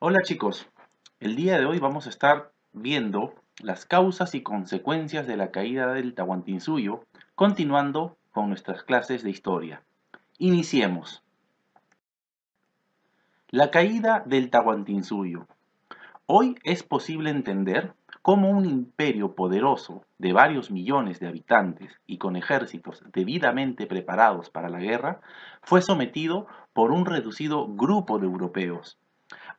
Hola chicos, el día de hoy vamos a estar viendo las causas y consecuencias de la caída del Tahuantinsuyo, continuando con nuestras clases de historia. Iniciemos. La caída del Tahuantinsuyo. Hoy es posible entender cómo un imperio poderoso de varios millones de habitantes y con ejércitos debidamente preparados para la guerra fue sometido por un reducido grupo de europeos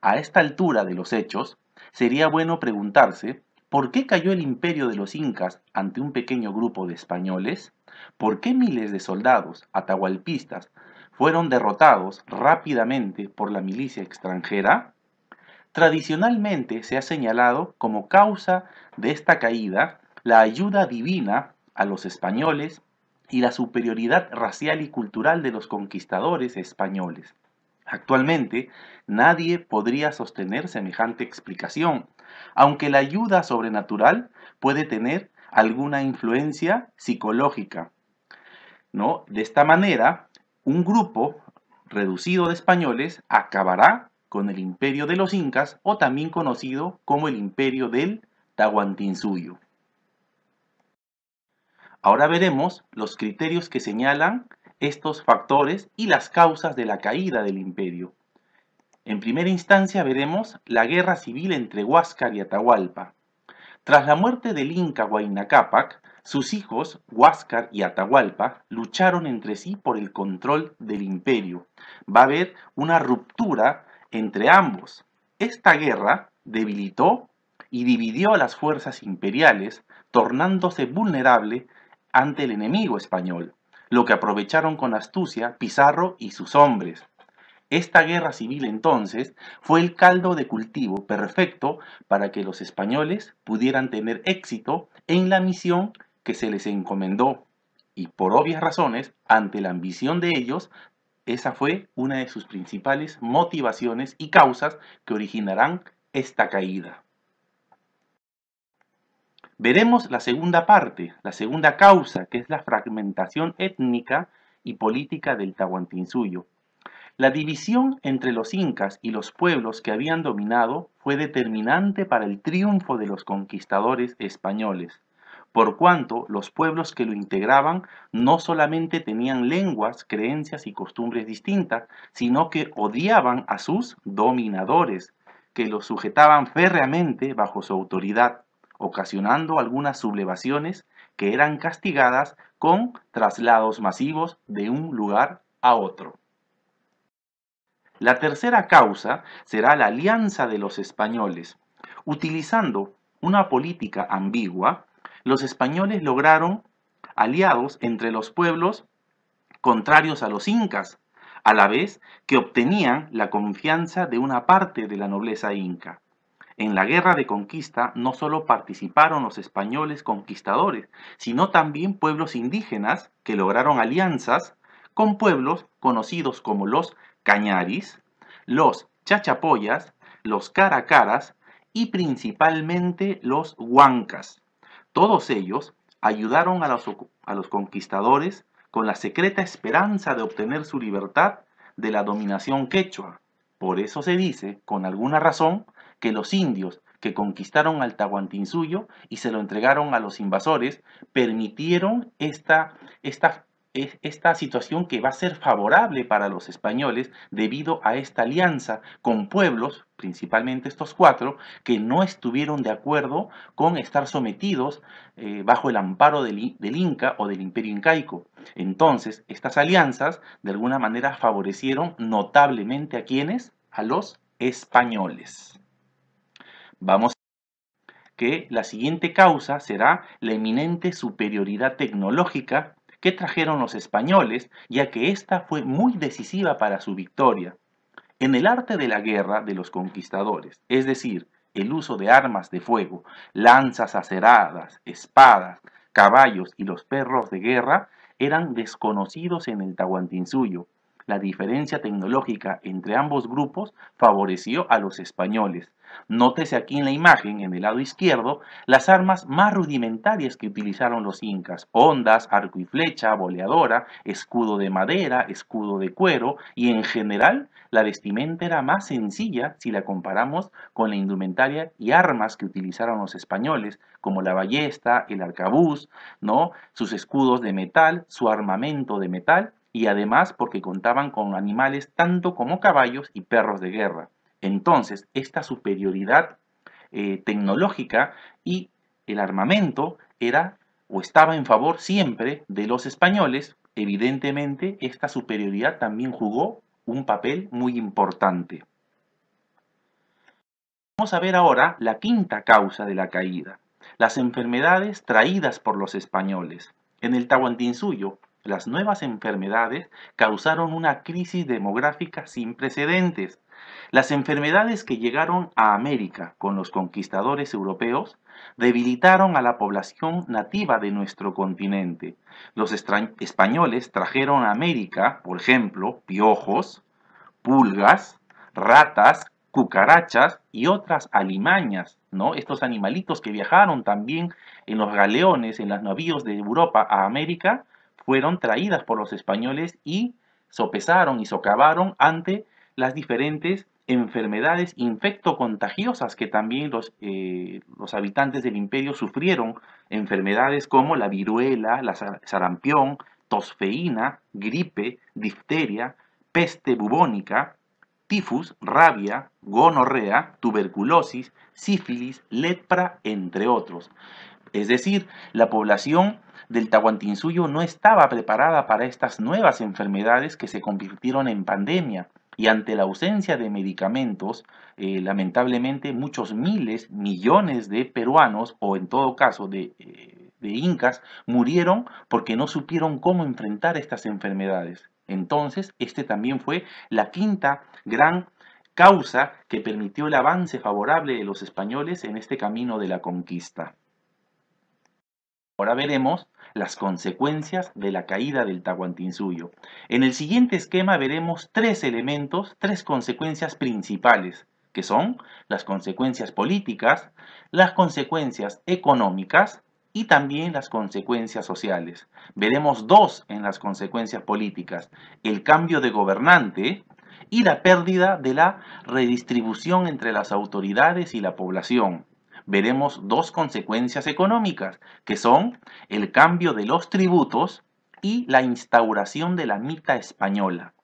a esta altura de los hechos, sería bueno preguntarse ¿Por qué cayó el imperio de los incas ante un pequeño grupo de españoles? ¿Por qué miles de soldados atahualpistas fueron derrotados rápidamente por la milicia extranjera? Tradicionalmente se ha señalado como causa de esta caída la ayuda divina a los españoles y la superioridad racial y cultural de los conquistadores españoles. Actualmente, nadie podría sostener semejante explicación, aunque la ayuda sobrenatural puede tener alguna influencia psicológica. ¿no? De esta manera, un grupo reducido de españoles acabará con el imperio de los incas o también conocido como el imperio del Tahuantinsuyo. Ahora veremos los criterios que señalan estos factores y las causas de la caída del imperio. En primera instancia veremos la guerra civil entre Huáscar y Atahualpa. Tras la muerte del Inca Huayna sus hijos, Huáscar y Atahualpa, lucharon entre sí por el control del imperio. Va a haber una ruptura entre ambos. Esta guerra debilitó y dividió a las fuerzas imperiales, tornándose vulnerable ante el enemigo español lo que aprovecharon con astucia Pizarro y sus hombres. Esta guerra civil entonces fue el caldo de cultivo perfecto para que los españoles pudieran tener éxito en la misión que se les encomendó. Y por obvias razones, ante la ambición de ellos, esa fue una de sus principales motivaciones y causas que originarán esta caída. Veremos la segunda parte, la segunda causa, que es la fragmentación étnica y política del Tahuantinsuyo. La división entre los incas y los pueblos que habían dominado fue determinante para el triunfo de los conquistadores españoles, por cuanto los pueblos que lo integraban no solamente tenían lenguas, creencias y costumbres distintas, sino que odiaban a sus dominadores, que los sujetaban férreamente bajo su autoridad ocasionando algunas sublevaciones que eran castigadas con traslados masivos de un lugar a otro. La tercera causa será la alianza de los españoles. Utilizando una política ambigua, los españoles lograron aliados entre los pueblos contrarios a los incas, a la vez que obtenían la confianza de una parte de la nobleza inca. En la guerra de conquista no solo participaron los españoles conquistadores, sino también pueblos indígenas que lograron alianzas con pueblos conocidos como los cañaris, los chachapoyas, los caracaras y principalmente los huancas. Todos ellos ayudaron a los, a los conquistadores con la secreta esperanza de obtener su libertad de la dominación quechua. Por eso se dice, con alguna razón, que los indios que conquistaron al Tahuantinsuyo y se lo entregaron a los invasores, permitieron esta, e, esta, situación que va a ser favorable para los españoles debido a esta alianza con pueblos, principalmente estos cuatro, que no estuvieron de acuerdo con estar sometidos eh, bajo el amparo del Inca o del Imperio Incaico. Entonces, estas alianzas de alguna manera favorecieron notablemente a quienes, a los españoles. Vamos a ver que la siguiente causa será la eminente superioridad tecnológica que trajeron los españoles, ya que esta fue muy decisiva para su victoria. En el arte de la guerra de los conquistadores, es decir, el uso de armas de fuego, lanzas aceradas, espadas, caballos y los perros de guerra, eran desconocidos en el Tahuantinsuyo. La diferencia tecnológica entre ambos grupos favoreció a los españoles, Nótese aquí en la imagen, en el lado izquierdo, las armas más rudimentarias que utilizaron los incas, ondas, arco y flecha, boleadora, escudo de madera, escudo de cuero y en general la vestimenta era más sencilla si la comparamos con la indumentaria y armas que utilizaron los españoles, como la ballesta, el arcabuz, ¿no? sus escudos de metal, su armamento de metal y además porque contaban con animales tanto como caballos y perros de guerra. Entonces, esta superioridad eh, tecnológica y el armamento era o estaba en favor siempre de los españoles, evidentemente esta superioridad también jugó un papel muy importante. Vamos a ver ahora la quinta causa de la caída, las enfermedades traídas por los españoles. En el Tahuantinsuyo, las nuevas enfermedades causaron una crisis demográfica sin precedentes, las enfermedades que llegaron a América con los conquistadores europeos debilitaron a la población nativa de nuestro continente. Los españoles trajeron a América, por ejemplo, piojos, pulgas, ratas, cucarachas y otras alimañas, ¿no? Estos animalitos que viajaron también en los galeones, en los navíos de Europa a América, fueron traídas por los españoles y sopesaron y socavaron ante las diferentes enfermedades infectocontagiosas que también los, eh, los habitantes del imperio sufrieron, enfermedades como la viruela, la sarampión, tosfeína, gripe, difteria, peste bubónica, tifus, rabia, gonorrea, tuberculosis, sífilis, lepra, entre otros. Es decir, la población del Tahuantinsuyo no estaba preparada para estas nuevas enfermedades que se convirtieron en pandemia y ante la ausencia de medicamentos, eh, lamentablemente muchos miles, millones de peruanos, o en todo caso de, eh, de incas, murieron porque no supieron cómo enfrentar estas enfermedades. Entonces, este también fue la quinta gran causa que permitió el avance favorable de los españoles en este camino de la conquista. Ahora veremos las consecuencias de la caída del Tahuantinsuyo. En el siguiente esquema veremos tres elementos, tres consecuencias principales, que son las consecuencias políticas, las consecuencias económicas y también las consecuencias sociales. Veremos dos en las consecuencias políticas, el cambio de gobernante y la pérdida de la redistribución entre las autoridades y la población veremos dos consecuencias económicas, que son el cambio de los tributos y la instauración de la mita española.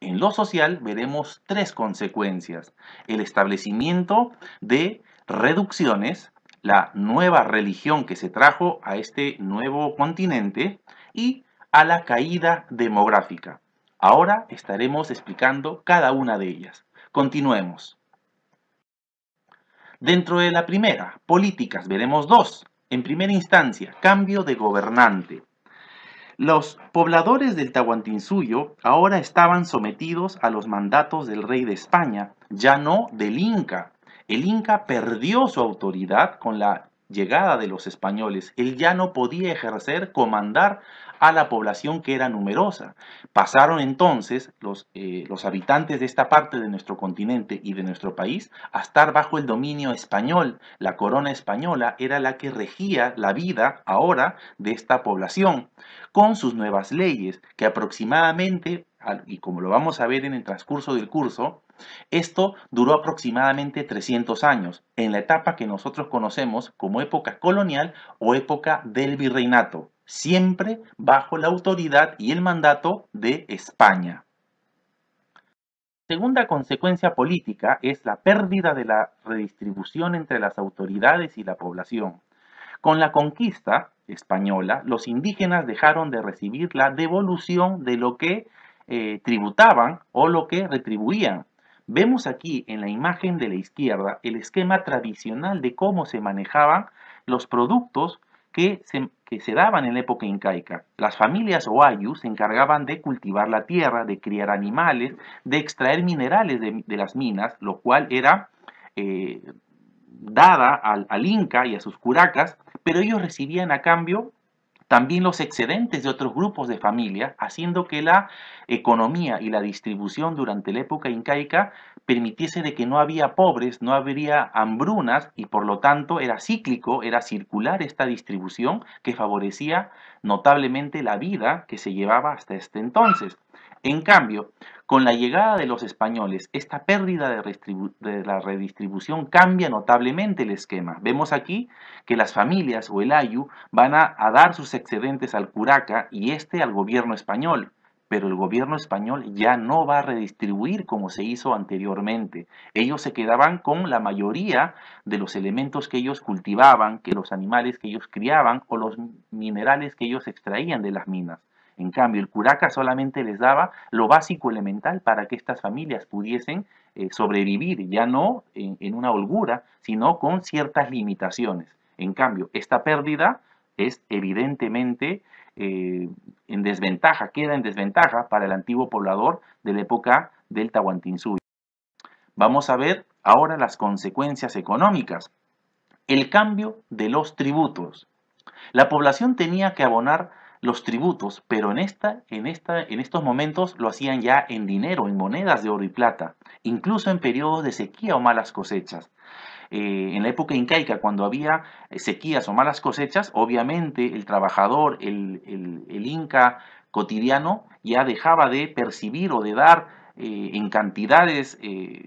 En lo social veremos tres consecuencias, el establecimiento de reducciones, la nueva religión que se trajo a este nuevo continente y a la caída demográfica. Ahora estaremos explicando cada una de ellas. Continuemos. Dentro de la primera, políticas, veremos dos. En primera instancia, cambio de gobernante. Los pobladores del Tahuantinsuyo ahora estaban sometidos a los mandatos del rey de España, ya no del Inca. El Inca perdió su autoridad con la llegada de los españoles, él ya no podía ejercer, comandar a la población que era numerosa. Pasaron entonces los, eh, los, habitantes de esta parte de nuestro continente y de nuestro país a estar bajo el dominio español. La corona española era la que regía la vida ahora de esta población, con sus nuevas leyes, que aproximadamente, y como lo vamos a ver en el transcurso del curso, esto duró aproximadamente 300 años, en la etapa que nosotros conocemos como época colonial o época del virreinato, siempre bajo la autoridad y el mandato de España. Segunda consecuencia política es la pérdida de la redistribución entre las autoridades y la población. Con la conquista española, los indígenas dejaron de recibir la devolución de lo que eh, tributaban o lo que retribuían Vemos aquí en la imagen de la izquierda el esquema tradicional de cómo se manejaban los productos que se, daban en la época incaica. Las familias Oayu se encargaban de cultivar la tierra, de criar animales, de extraer minerales de, las minas, lo cual era eh, dada al, al, Inca y a sus curacas, pero ellos recibían a cambio también los excedentes de otros grupos de familia haciendo que la economía y la distribución durante la época incaica permitiese de que no había pobres, no habría hambrunas y por lo tanto era cíclico, era circular esta distribución que favorecía notablemente la vida que se llevaba hasta este entonces. En cambio, con la llegada de los españoles, esta pérdida de, la redistribución cambia notablemente el esquema. Vemos aquí que las familias o el ayu van a dar sus excedentes al curaca y este al gobierno español pero el gobierno español ya no va a redistribuir como se hizo anteriormente. Ellos se quedaban con la mayoría de los elementos que ellos cultivaban, que los animales que ellos criaban o los minerales que ellos extraían de las minas. En cambio, el curaca solamente les daba lo básico elemental para que estas familias pudiesen eh, sobrevivir, ya no en, una holgura, sino con ciertas limitaciones. En cambio, esta pérdida es evidentemente eh, en desventaja, queda en desventaja para el antiguo poblador de la época del Tahuantinsuyo. Vamos a ver ahora las consecuencias económicas. El cambio de los tributos. La población tenía que abonar los tributos, pero en, esta, en, esta, en estos momentos lo hacían ya en dinero, en monedas de oro y plata, incluso en periodos de sequía o malas cosechas. Eh, en la época incaica, cuando había eh, sequías o malas cosechas, obviamente el trabajador, el, inca cotidiano, ya dejaba de percibir o de dar eh, en cantidades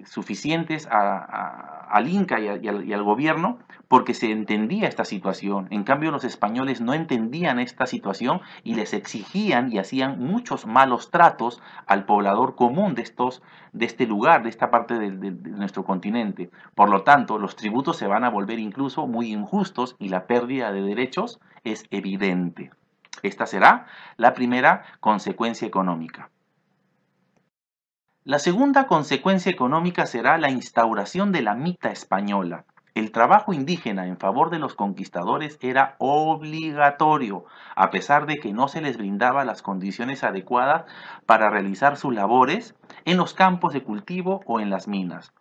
suficientes a, a al Inca y, al, gobierno porque se entendía esta situación. En cambio, los españoles no entendían esta situación y les exigían y hacían muchos malos tratos al poblador común de, estos, de este lugar, de esta parte de nuestro continente. Por lo tanto, los tributos se van a volver incluso muy injustos y la pérdida de derechos es evidente. Esta será la primera consecuencia económica. La segunda consecuencia económica será la instauración de la mita española. El trabajo indígena en favor de los conquistadores era obligatorio, a pesar de que no se les brindaba las condiciones adecuadas para realizar sus labores en los campos de cultivo o en las minas.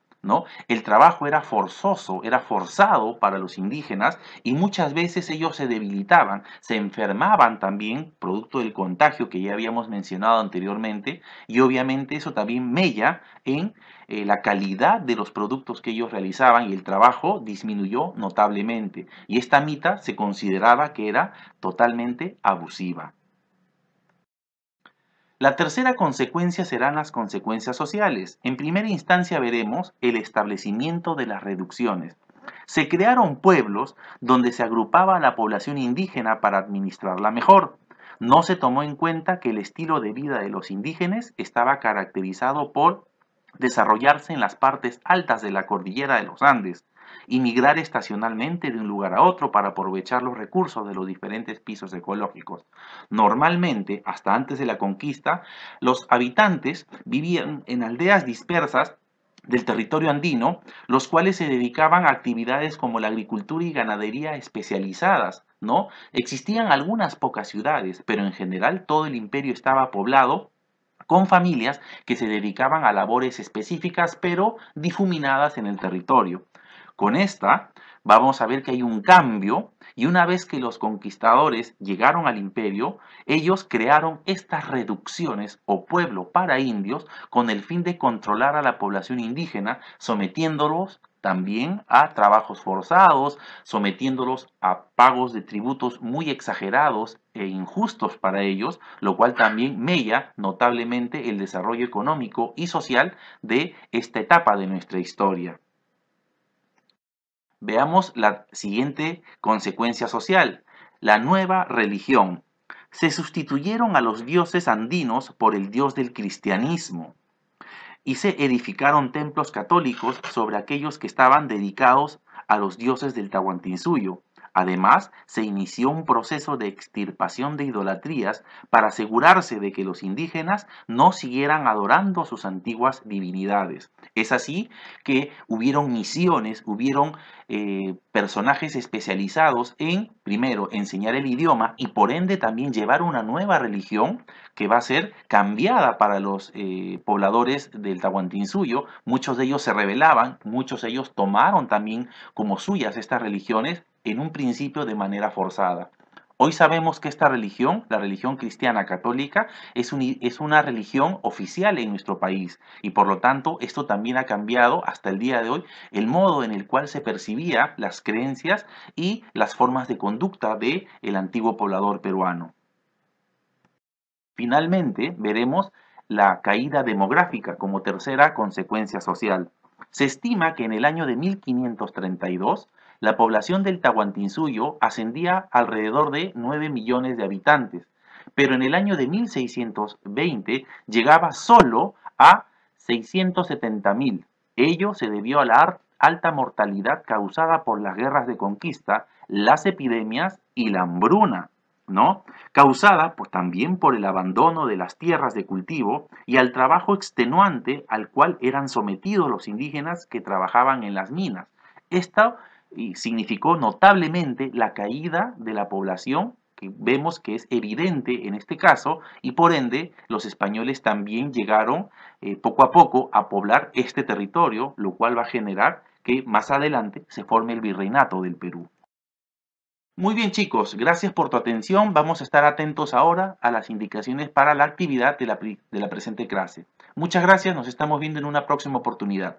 El trabajo era forzoso, era forzado para los indígenas y muchas veces ellos se debilitaban, se enfermaban también, producto del contagio que ya habíamos mencionado anteriormente, y obviamente eso también mella en eh, la calidad de los productos que ellos realizaban y el trabajo disminuyó notablemente. Y esta mita se consideraba que era totalmente abusiva. La tercera consecuencia serán las consecuencias sociales. En primera instancia veremos el establecimiento de las reducciones. Se crearon pueblos donde se agrupaba la población indígena para administrarla mejor. No se tomó en cuenta que el estilo de vida de los indígenas estaba caracterizado por desarrollarse en las partes altas de la cordillera de los Andes, y migrar estacionalmente de un lugar a otro para aprovechar los recursos de los diferentes pisos ecológicos. Normalmente, hasta antes de la conquista, los habitantes vivían en aldeas dispersas del territorio andino, los cuales se dedicaban a actividades como la agricultura y ganadería especializadas, ¿no? Existían algunas pocas ciudades, pero en general todo el imperio estaba poblado con familias que se dedicaban a labores específicas pero difuminadas en el territorio. Con esta vamos a ver que hay un cambio y una vez que los conquistadores llegaron al imperio, ellos crearon estas reducciones o pueblo para indios con el fin de controlar a la población indígena, sometiéndolos también a trabajos forzados, sometiéndolos a pagos de tributos muy exagerados e injustos para ellos, lo cual también mella notablemente el desarrollo económico y social de esta etapa de nuestra historia. Veamos la siguiente consecuencia social, la nueva religión. Se sustituyeron a los dioses andinos por el dios del cristianismo y se edificaron templos católicos sobre aquellos que estaban dedicados a los dioses del Tahuantinsuyo. Además, se inició un proceso de extirpación de idolatrías para asegurarse de que los indígenas no siguieran adorando sus antiguas divinidades. Es así que hubieron misiones, hubieron eh, personajes especializados en, primero, enseñar el idioma y por ende también llevar una nueva religión que va a ser cambiada para los eh, pobladores del Tahuantinsuyo. Muchos de ellos se rebelaban, muchos de ellos tomaron también como suyas estas religiones en un principio de manera forzada. Hoy sabemos que esta religión, la religión cristiana católica, es, una religión oficial en nuestro país y por lo tanto esto también ha cambiado hasta el día de hoy el modo en el cual se percibía las creencias y las formas de conducta del el antiguo poblador peruano. Finalmente, veremos la caída demográfica como tercera consecuencia social. Se estima que en el año de 1532 la población del Tahuantinsuyo ascendía alrededor de 9 millones de habitantes, pero en el año de 1620 llegaba solo a 670 mil. Ello se debió a la alta mortalidad causada por las guerras de conquista, las epidemias y la hambruna, ¿no? Causada pues, también por el abandono de las tierras de cultivo y al trabajo extenuante al cual eran sometidos los indígenas que trabajaban en las minas. Esta y significó notablemente la caída de la población, que vemos que es evidente en este caso, y por ende los españoles también llegaron eh, poco a poco a poblar este territorio, lo cual va a generar que más adelante se forme el virreinato del Perú. Muy bien chicos, gracias por tu atención. Vamos a estar atentos ahora a las indicaciones para la actividad de la, de la presente clase. Muchas gracias, nos estamos viendo en una próxima oportunidad.